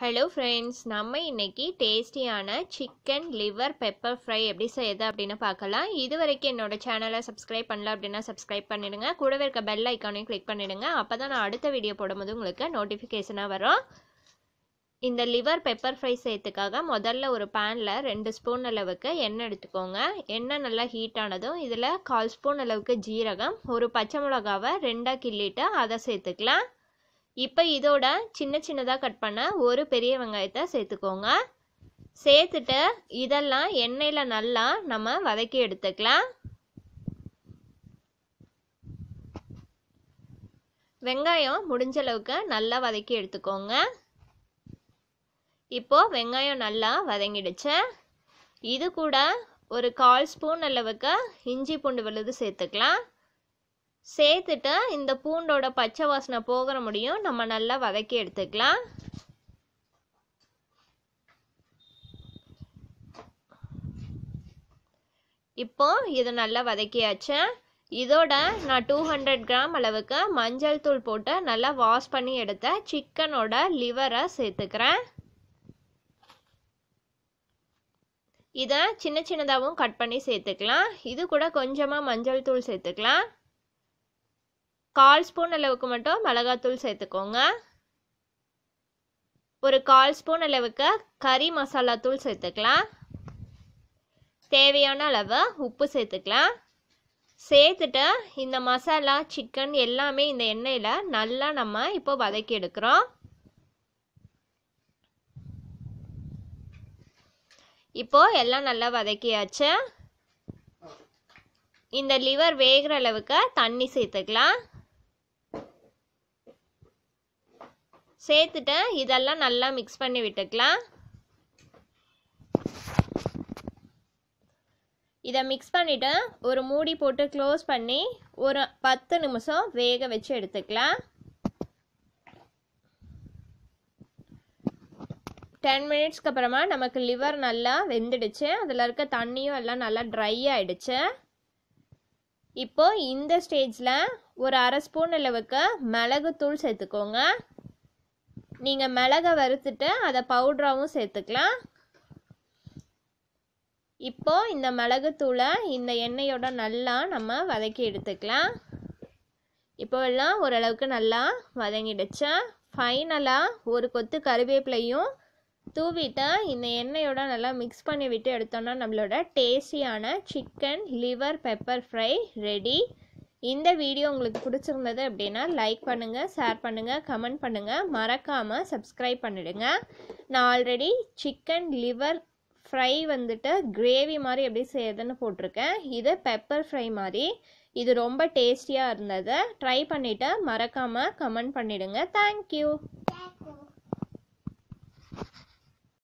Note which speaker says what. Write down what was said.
Speaker 1: hello friends நம்ம இன்றைக்கி டேஸ்டியான சிக்கன் லிவர் பெப்பர் ஃப்ரை எப்படி செய்யுது அப்படின்னு பார்க்கலாம் இது வரைக்கும் என்னோடய சேனலை சப்ஸ்கிரைப் பண்ணல அப்படின்னா சப்ஸ்கிரைப் பண்ணிவிடுங்க கூடவே இருக்க பெல் ஐக்கானையும் கிளிக் பண்ணிவிடுங்க அப்போ தான் நான் அடுத்த வீடியோ போடும்போது உங்களுக்கு நோட்டிஃபிகேஷனாக வரும் இந்த லிவர் பெப்பர் ஃப்ரை செய்யறதுக்காக முதல்ல ஒரு பேனில் ரெண்டு ஸ்பூன் அளவுக்கு எண்ணெய் எடுத்துக்கோங்க எண்ணெய் நல்லா ஹீட் ஆனதும் இதில் கால் ஸ்பூன் அளவுக்கு ஜீரகம் ஒரு பச்சை மிளகாவை ரெண்டாக கிள்ளிட்டு அதை சேர்த்துக்கலாம் இப்போ இதோட சின்ன சின்னதாக கட் பண்ண ஒரு பெரிய வெங்காயத்தை சேர்த்துக்கோங்க சேர்த்துட்டு இதெல்லாம் எண்ணெயில் நல்லா நம்ம வதக்கி எடுத்துக்கலாம் வெங்காயம் முடிஞ்ச அளவுக்கு நல்லா வதக்கி எடுத்துக்கோங்க இப்போ வெங்காயம் நல்லா வதங்கிடுச்சு இது கூட ஒரு கால் ஸ்பூன் அளவுக்கு இஞ்சி பூண்டு விழுது சேர்த்துக்கலாம் சேர்த்துட்டு இந்த பூண்டோட பச்சை வாசனை போகிற முடியும் நம்ம நல்லா வதக்கி எடுத்துக்கலாம் இப்போ இது நல்லா வதக்கியாச்சேன் இதோட நான் டூ ஹண்ட்ரட் கிராம் அளவுக்கு மஞ்சள் தூள் போட்டு நல்லா வாஷ் பண்ணி எடுத்த சிக்கனோட லிவரை சேர்த்துக்கிறேன் இதை சின்ன சின்னதாகவும் கட் பண்ணி சேர்த்துக்கலாம் இது கூட கொஞ்சமாக மஞ்சள் தூள் சேர்த்துக்கலாம் கால் ஸ்பூன் அளவுக்கு மட்டும் மிளகாத்தூள் சேர்த்துக்கோங்க ஒரு கால் ஸ்பூன் அளவுக்கு கறி மசாலா தூள் சேர்த்துக்கலாம் தேவையான அளவு உப்பு சேர்த்துக்கலாம் சேர்த்துட்டு இந்த மசாலா சிக்கன் எல்லாமே இந்த எண்ணெயில் நல்லா நம்ம இப்போ வதக்கி எடுக்கிறோம் இப்போ எல்லாம் நல்லா வதக்கியாச்சு இந்த லிவர் வேகிற அளவுக்கு தண்ணி சேர்த்துக்கலாம் சேர்த்துட்டேன் இதெல்லாம் நல்லா மிக்ஸ் பண்ணி விட்டுக்கலாம் இதை மிக்ஸ் பண்ணிவிட்டு ஒரு மூடி போட்டு க்ளோஸ் பண்ணி ஒரு பத்து நிமிஷம் வேக வச்சு எடுத்துக்கலாம் டென் மினிட்ஸ்க்கு அப்புறமா நமக்கு லிவர் நல்லா வெந்துடுச்சு அதில் இருக்க தண்ணியும் எல்லாம் நல்லா ட்ரை ஆகிடுச்சு இப்போது இந்த ஸ்டேஜில் ஒரு அரை ஸ்பூன் அளவுக்கு மிளகுத்தூள் சேர்த்துக்கோங்க நீங்கள் மிளகை வறுத்துட்டு அதை பவுட்ராகவும் சேர்த்துக்கலாம் இப்போது இந்த மிளகுத்தூளை இந்த எண்ணெயோட நல்லா நம்ம வதக்கி எடுத்துக்கலாம் இப்போவெல்லாம் ஓரளவுக்கு நல்லா வதங்கிடுச்சா ஃபைனலாக ஒரு கொத்து கருவேப்பிலையும் தூவிட்டு இந்த எண்ணெயோட நல்லா மிக்ஸ் பண்ணி விட்டு எடுத்தோம்னா நம்மளோட டேஸ்டியான chicken liver pepper fry ready இந்த வீடியோ உங்களுக்கு பிடிச்சிருந்தது அப்படின்னா லைக் பண்ணுங்கள் ஷேர் பண்ணுங்கள் கமெண்ட் பண்ணுங்கள் மறக்காமல் சப்ஸ்கிரைப் பண்ணிடுங்க நான் ஆல்ரெடி சிக்கன் லிவர் ஃப்ரை வந்துட்டு கிரேவி மாதிரி எப்படி செய்யுதுன்னு போட்டிருக்கேன் இது பெப்பர் ஃப்ரை மாதிரி இது ரொம்ப டேஸ்டியாக இருந்தது ட்ரை பண்ணிவிட்டு மறக்காமல் கமெண்ட் பண்ணிவிடுங்க தேங்க்யூ